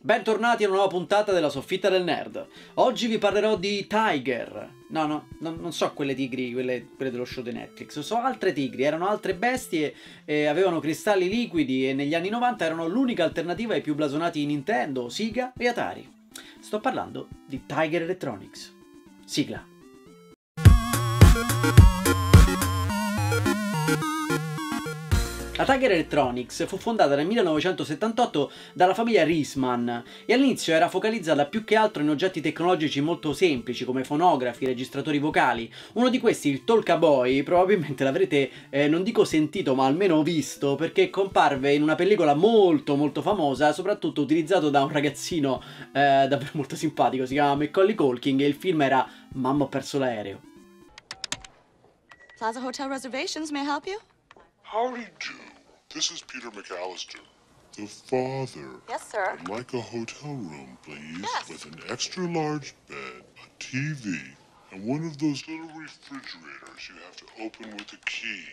Bentornati a una nuova puntata della soffitta del nerd. Oggi vi parlerò di Tiger. No, no, no non so quelle tigri, quelle, quelle, dello show di Netflix. So altre tigri, erano altre bestie, eh, avevano cristalli liquidi e negli anni 90 erano l'unica alternativa ai più blasonati Nintendo, Sega e Atari. Sto parlando di Tiger Electronics. Sigla. La Tiger Electronics fu fondata nel 1978 dalla famiglia Riesman e all'inizio era focalizzata più che altro in oggetti tecnologici molto semplici come fonografi, registratori vocali. Uno di questi, il Talkaboy, probabilmente l'avrete eh, non dico sentito ma almeno visto perché comparve in una pellicola molto molto famosa, soprattutto utilizzato da un ragazzino eh, davvero molto simpatico, si chiama Macaulay Colking e il film era Mamma ho perso l'aereo. Plaza Hotel Reservations, may I help you? How do you This is Peter McAllister. The father. Yes, sir. I'd like a hotel room, please. Yes. With an extra large bed, a TV, and one of those little refrigerators you have to open with a key.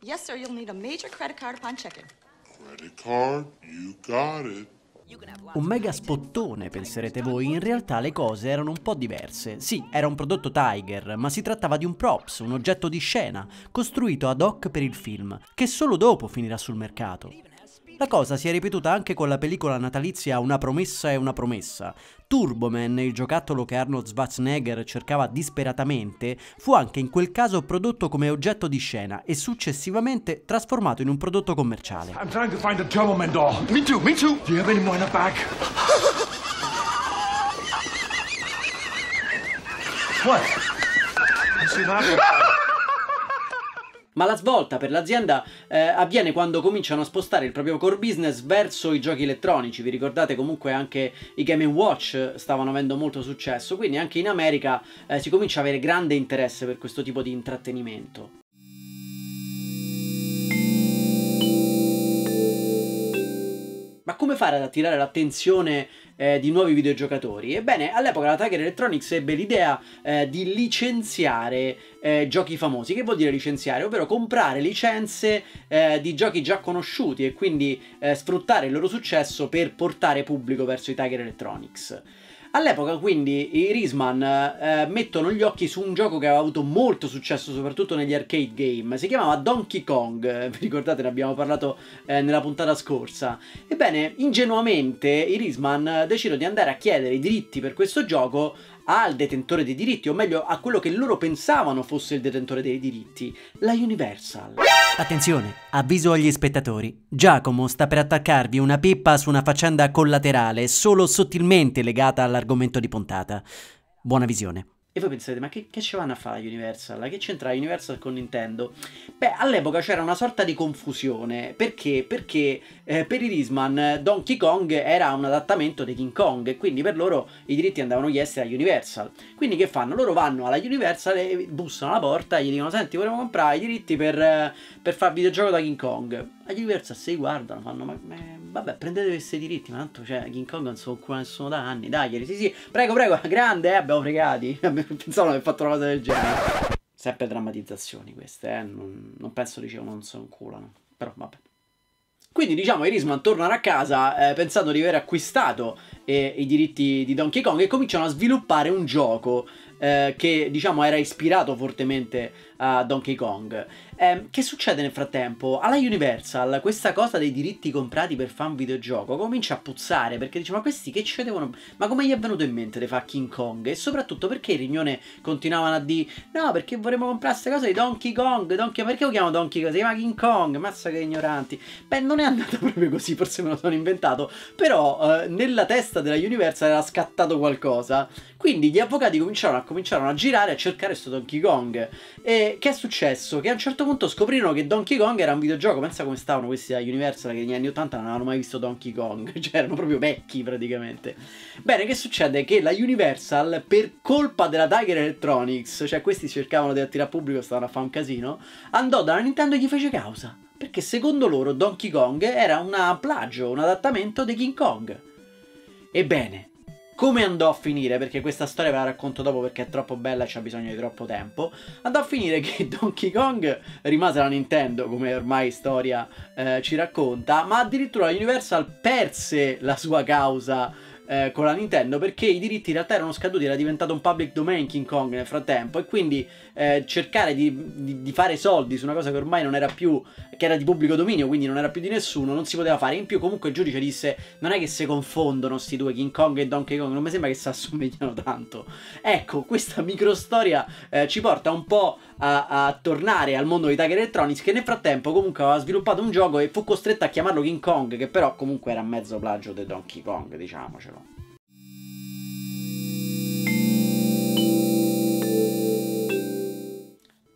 Yes, sir. You'll need a major credit card upon check-in. Credit card? You got it. Un mega spottone, penserete voi, in realtà le cose erano un po' diverse. Sì, era un prodotto Tiger, ma si trattava di un props, un oggetto di scena, costruito ad hoc per il film, che solo dopo finirà sul mercato. La cosa si è ripetuta anche con la pellicola natalizia Una promessa è una promessa. Turboman, il giocattolo che Arnold Schwarzenegger cercava disperatamente, fu anche in quel caso prodotto come oggetto di scena e successivamente trasformato in un prodotto commerciale. I'm trying to find the Turboman doll. Me too, me too. Do you have any more in the back? What? I see that ma la svolta per l'azienda eh, avviene quando cominciano a spostare il proprio core business verso i giochi elettronici. Vi ricordate comunque anche i Game Watch stavano avendo molto successo, quindi anche in America eh, si comincia ad avere grande interesse per questo tipo di intrattenimento. Ma come fare ad attirare l'attenzione eh, di nuovi videogiocatori? Ebbene, all'epoca la Tiger Electronics ebbe l'idea eh, di licenziare eh, giochi famosi. Che vuol dire licenziare? Ovvero comprare licenze eh, di giochi già conosciuti e quindi eh, sfruttare il loro successo per portare pubblico verso i Tiger Electronics. All'epoca quindi i Risman eh, mettono gli occhi su un gioco che aveva avuto molto successo soprattutto negli arcade game, si chiamava Donkey Kong, eh, vi ricordate ne abbiamo parlato eh, nella puntata scorsa. Ebbene, ingenuamente i Risman eh, decidono di andare a chiedere i diritti per questo gioco al detentore dei diritti, o meglio a quello che loro pensavano fosse il detentore dei diritti, la Universal. Attenzione, avviso agli spettatori. Giacomo sta per attaccarvi una pippa su una faccenda collaterale solo sottilmente legata all'argomento di puntata. Buona visione. E voi pensate, ma che, che ci vanno a fare Universal? Che c'entra Universal con Nintendo? Beh, all'epoca c'era una sorta di confusione. Perché? Perché eh, per i Risman Donkey Kong era un adattamento di King Kong e quindi per loro i diritti andavano chiesti a Universal. Quindi che fanno? Loro vanno alla Universal e bussano alla porta e gli dicono, senti, volevo comprare i diritti per, per fare videogioco da King Kong agli Universal se guardano, fanno, ma, ma vabbè, prendete questi diritti, ma tanto cioè, King Kong non so ancora nessuno da anni, daglieli, sì sì, prego, prego, grande, eh, abbiamo fregati, pensavo di aver fatto una cosa del genere. Sempre drammatizzazioni queste, eh, non, non penso dicevo, non sono culano, però vabbè. Quindi diciamo che Risman tornare a casa eh, pensando di aver acquistato e i diritti di Donkey Kong e cominciano a sviluppare un gioco eh, che diciamo era ispirato fortemente a Donkey Kong. Eh, che succede nel frattempo? Alla Universal questa cosa dei diritti comprati per fan videogioco comincia a puzzare perché dice ma questi che ci devono... Ma come gli è venuto in mente di fare King Kong? E soprattutto perché i riunione continuavano a dire no perché vorremmo comprare queste cose di Donkey Kong, Donkey... perché lo chiamo Donkey Kong? Si chiama King Kong, massa che ignoranti. Beh non è andato proprio così, forse me lo sono inventato, però eh, nella testa porta della Universal era scattato qualcosa. Quindi gli avvocati cominciarono a, cominciarono a girare a cercare questo Donkey Kong. E che è successo? Che a un certo punto scoprirono che Donkey Kong era un videogioco. Pensa come stavano questi da Universal che negli anni 80 non avevano mai visto Donkey Kong. Cioè erano proprio vecchi praticamente. Bene, che succede? Che la Universal, per colpa della Tiger Electronics, cioè questi cercavano di attirare pubblico, stavano a fare un casino, andò dalla Nintendo e gli fece causa perché secondo loro Donkey Kong era un plagio, un adattamento di King Kong. Ebbene, come andò a finire? Perché questa storia ve la racconto dopo perché è troppo bella e c'ha bisogno di troppo tempo. Andò a finire che Donkey Kong rimase alla Nintendo, come ormai storia eh, ci racconta, ma addirittura Universal perse la sua causa eh, con la Nintendo perché i diritti in realtà erano scaduti, era diventato un public domain King Kong nel frattempo e quindi eh, cercare di, di, di, fare soldi su una cosa che ormai non era più che era di pubblico dominio, quindi non era più di nessuno, non si poteva fare. In più, comunque, il giudice disse: Non è che si confondono questi due, King Kong e Donkey Kong, non mi sembra che si assomigliano tanto. Ecco, questa microstoria eh, ci porta un po' a, a, tornare al mondo di Tiger Electronics, che nel frattempo, comunque, aveva sviluppato un gioco e fu costretto a chiamarlo King Kong, che però, comunque, era mezzo plagio di Donkey Kong, diciamocelo.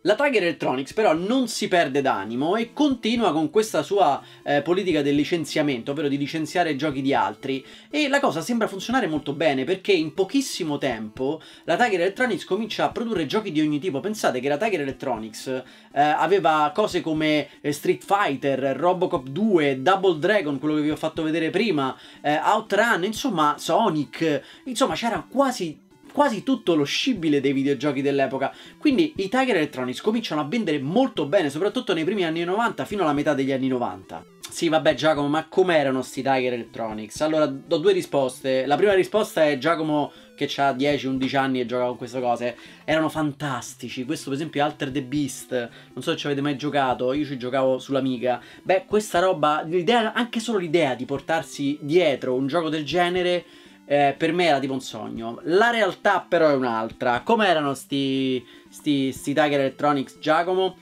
La Tiger Electronics però non si perde d'animo e continua con questa sua eh, politica del licenziamento, ovvero di licenziare giochi di altri e la cosa sembra funzionare molto bene perché in pochissimo tempo la Tiger Electronics comincia a produrre giochi di ogni tipo. Pensate che la Tiger Electronics eh, aveva cose come eh, Street Fighter, Robocop 2, Double Dragon, quello che vi ho fatto vedere prima, eh, Outrun, insomma Sonic, insomma c'era quasi quasi tutto lo scibile dei videogiochi dell'epoca. Quindi i Tiger Electronics cominciano a vendere molto bene, soprattutto nei primi anni 90 fino alla metà degli anni 90. Sì, vabbè Giacomo, ma com'erano sti Tiger Electronics? Allora, do due risposte. La prima risposta è Giacomo che ha 10-11 anni e gioca con queste cose. Erano fantastici. Questo per esempio è Alter the Beast. Non so se ci avete mai giocato, io ci giocavo sull'amica. Beh, questa roba, l'idea, anche solo l'idea di portarsi dietro un gioco del genere eh, per me era tipo un sogno. La realtà però è un'altra. Com'erano sti, sti, sti Tiger Electronics Giacomo?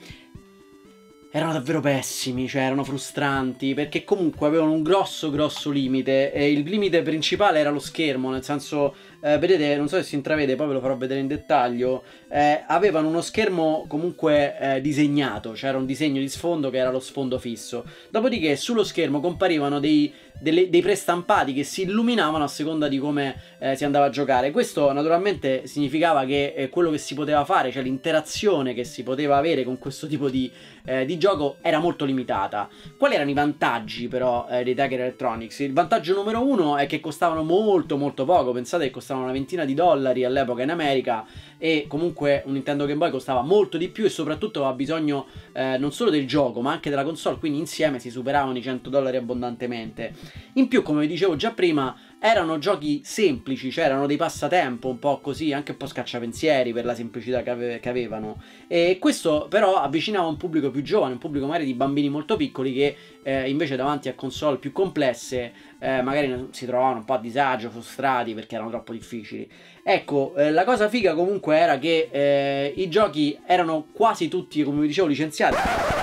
erano davvero pessimi, cioè erano frustranti, perché comunque avevano un grosso grosso limite e il limite principale era lo schermo, nel senso eh, vedete, non so se si intravede, poi ve lo farò vedere in dettaglio, eh, avevano uno schermo comunque eh, disegnato, cioè era un disegno di sfondo che era lo sfondo fisso. Dopodiché sullo schermo comparivano dei, delle, dei prestampati che si illuminavano a seconda di come eh, si andava a giocare. Questo naturalmente significava che eh, quello che si poteva fare, cioè l'interazione che si poteva avere con questo tipo di, eh, di gioco era molto limitata. Quali erano i vantaggi però dei Tiger Electronics? Il vantaggio numero uno è che costavano molto molto poco, pensate che costavano costano una ventina di dollari all'epoca in America e comunque un Nintendo Game Boy costava molto di più e soprattutto aveva bisogno eh, non solo del gioco ma anche della console, quindi insieme si superavano i 100 dollari abbondantemente. In più, come vi dicevo già prima, erano giochi semplici, cioè erano dei passatempo un po' così, anche un po' scacciapensieri per la semplicità che, ave- che avevano. E questo però avvicinava un pubblico più giovane, un pubblico magari di bambini molto piccoli che eh, invece davanti a console più complesse eh, magari si trovavano un po' a disagio, frustrati perché erano troppo difficili. Ecco, eh, la cosa figa comunque era che eh, i giochi erano quasi tutti, come vi dicevo, licenziati.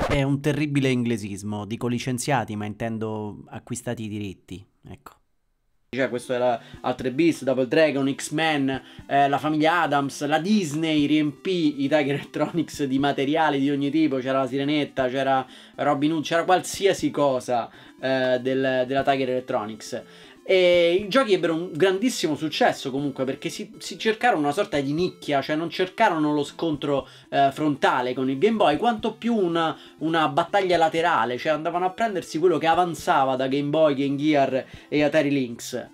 È un terribile inglesismo, dico licenziati, ma intendo acquistati i diritti, ecco. Cioè, questo era altre Beast, Double Dragon, X-Men, eh, la famiglia Adams, la Disney riempì i Tiger Electronics di materiali di ogni tipo, c'era la Sirenetta, c'era Robin Hood, c'era qualsiasi cosa eh, del, della Tiger Electronics. E I giochi ebbero un grandissimo successo comunque perché si, si cercarono una sorta di nicchia, cioè non cercarono lo scontro eh, frontale con il Game Boy, quanto più una, una, battaglia laterale, cioè andavano a prendersi quello che avanzava da Game Boy, Game Gear e Atari Lynx.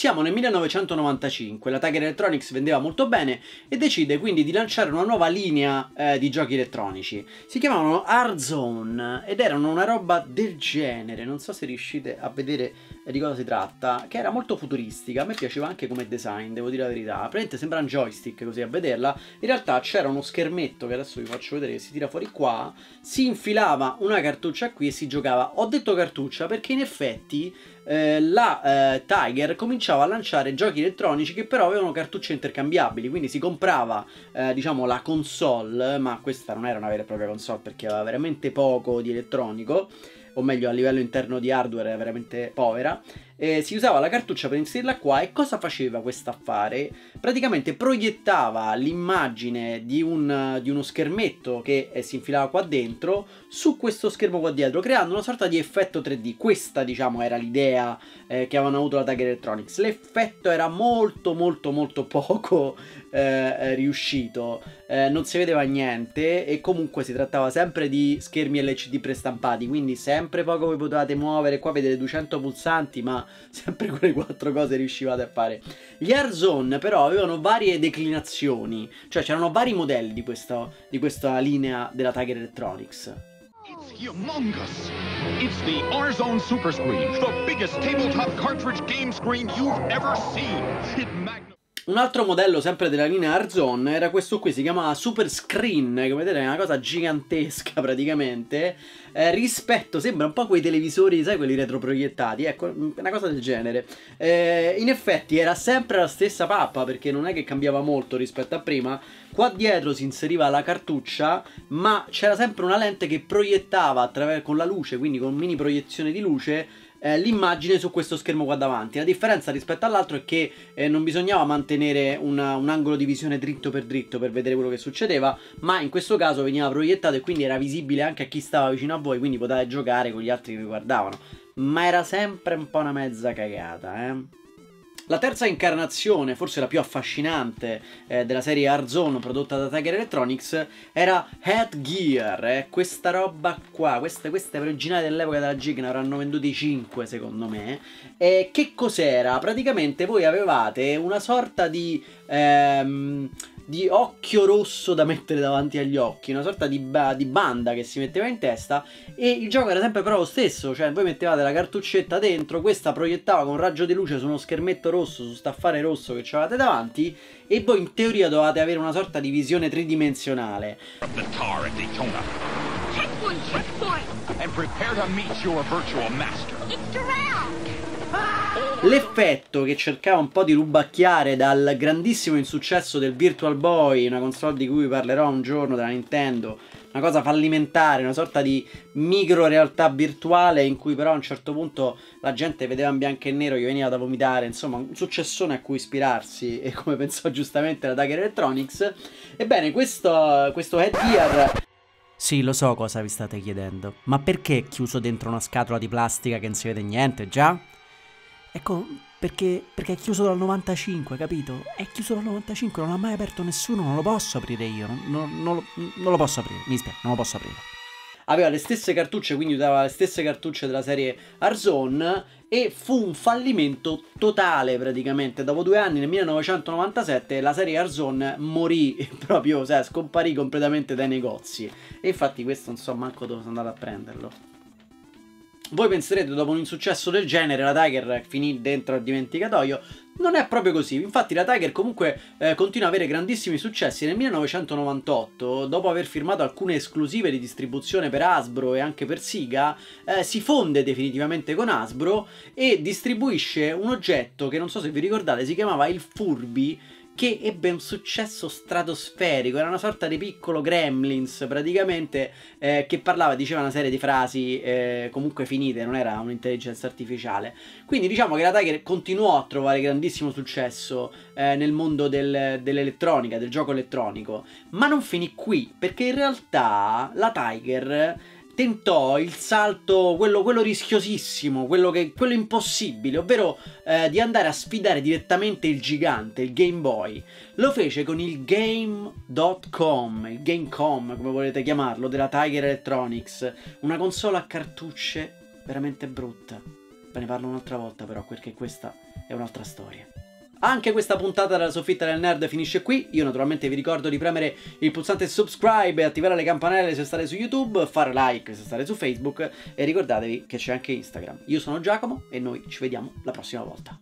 Siamo nel 1995, la Tiger Electronics vendeva molto bene e decide quindi di lanciare una nuova linea eh, di giochi elettronici. Si chiamavano Hard Zone ed erano una roba del genere, non so se riuscite a vedere di cosa si tratta, che era molto futuristica, a me piaceva anche come design, devo dire la verità. Praticamente sembra un joystick così a vederla, in realtà c'era uno schermetto che adesso vi faccio vedere che si tira fuori qua, si infilava una cartuccia qui e si giocava. Ho detto cartuccia perché in effetti eh, la eh, Tiger cominciava a lanciare giochi elettronici che però avevano cartucce intercambiabili, quindi si comprava eh, diciamo la console, ma questa non era una vera e propria console perché aveva veramente poco di elettronico o meglio a livello interno di hardware era veramente povera, eh, si usava la cartuccia per inserirla qua e cosa faceva quest'affare? Praticamente proiettava l'immagine di, un, di, uno schermetto che eh, si infilava qua dentro su questo schermo qua dietro, creando una sorta di effetto 3D. Questa, diciamo, era l'idea eh, che avevano avuto la Tiger Electronics. L'effetto era molto molto molto poco eh, eh, riuscito, eh, non si vedeva niente e comunque si trattava sempre di schermi LCD prestampati, quindi sempre poco vi potevate muovere, qua vedete 200 pulsanti ma sempre quelle quattro cose riuscivate a fare. Gli Airzone però avevano varie declinazioni, cioè c'erano vari modelli di, questo, di questa linea della Tiger Electronics. It's humongous! It's the R-Zone Super Screen, the biggest tabletop cartridge game screen you've ever seen. It magnifies... Un altro modello sempre della linea Arzon era questo qui, si chiamava Super Screen, come vedete è una cosa gigantesca praticamente, eh, rispetto, sembra un po' quei televisori, sai quelli retroproiettati, ecco, una cosa del genere. Eh, in effetti era sempre la stessa pappa perché non è che cambiava molto rispetto a prima, qua dietro si inseriva la cartuccia ma c'era sempre una lente che proiettava con la luce, quindi con mini proiezione di luce, eh, l'immagine su questo schermo qua davanti. La differenza rispetto all'altro è che eh, non bisognava mantenere una, un angolo di visione dritto per dritto per vedere quello che succedeva, ma in questo caso veniva proiettato e quindi era visibile anche a chi stava vicino a voi, quindi potevate giocare con gli altri che vi guardavano. Ma era sempre un po' una mezza cagata, eh. La terza incarnazione, forse la più affascinante eh, della serie Arzone prodotta da Tiger Electronics, era Headgear, eh, questa roba qua, queste, queste originali dell'epoca della Gig ne avranno venduti 5 secondo me. E che cos'era? Praticamente voi avevate una sorta di... Ehm, di occhio rosso da mettere davanti agli occhi, una sorta di, ba di, banda che si metteva in testa e il gioco era sempre però lo stesso, cioè voi mettevate la cartuccetta dentro, questa proiettava con un raggio di luce su uno schermetto rosso, su staffare rosso che avevate davanti e voi in teoria dovevate avere una sorta di visione tridimensionale. Checkpoint, checkpoint. And prepare to meet your virtual master. It's Durrell. L'effetto che cercava un po' di rubacchiare dal grandissimo insuccesso del Virtual Boy, una console di cui parlerò un giorno della Nintendo, una cosa fallimentare, una sorta di micro realtà virtuale in cui però a un certo punto la gente vedeva in bianco e nero, gli veniva da vomitare, insomma un successone a cui ispirarsi e come pensò giustamente la Dagger Electronics. Ebbene, questo, questo headgear... Sì, lo so cosa vi state chiedendo, ma perché è chiuso dentro una scatola di plastica che non si vede niente, già? Ecco, perché, perché, è chiuso dal 95, capito? È chiuso dal 95, non l'ha mai aperto nessuno, non lo posso aprire io, non, non, non, non lo posso aprire, mi spiace, non lo posso aprire. Aveva le stesse cartucce, quindi usava le stesse cartucce della serie Arzon e fu un fallimento totale praticamente. Dopo due anni, nel 1997, la serie Arzon morì proprio, cioè scomparì completamente dai negozi. E infatti questo non so manco dove sono andato a prenderlo. Voi penserete dopo un insuccesso del genere la Tiger finì dentro al dimenticatoio, non è proprio così, infatti la Tiger comunque eh, continua ad avere grandissimi successi. Nel 1998, dopo aver firmato alcune esclusive di distribuzione per Hasbro e anche per Siga, eh, si fonde definitivamente con Hasbro e distribuisce un oggetto che non so se vi ricordate, si chiamava il Furby che ebbe un successo stratosferico, era una sorta di piccolo Gremlins praticamente eh, che parlava, diceva una serie di frasi eh, comunque finite, non era un'intelligenza artificiale. Quindi diciamo che la Tiger continuò a trovare grandissimo successo eh, nel mondo del, dell'elettronica, del gioco elettronico, ma non finì qui, perché in realtà la Tiger tentò il salto, quello, quello rischiosissimo, quello, che, quello, impossibile, ovvero eh, di andare a sfidare direttamente il gigante, il Game Boy. Lo fece con il Game.com, il Game.com come volete chiamarlo, della Tiger Electronics, una console a cartucce veramente brutta. Ve ne parlo un'altra volta però perché questa è un'altra storia. Anche questa puntata della soffitta del nerd finisce qui, io naturalmente vi ricordo di premere il pulsante subscribe e attivare le campanelle se state su YouTube, fare like se state su Facebook e ricordatevi che c'è anche Instagram. Io sono Giacomo e noi ci vediamo la prossima volta.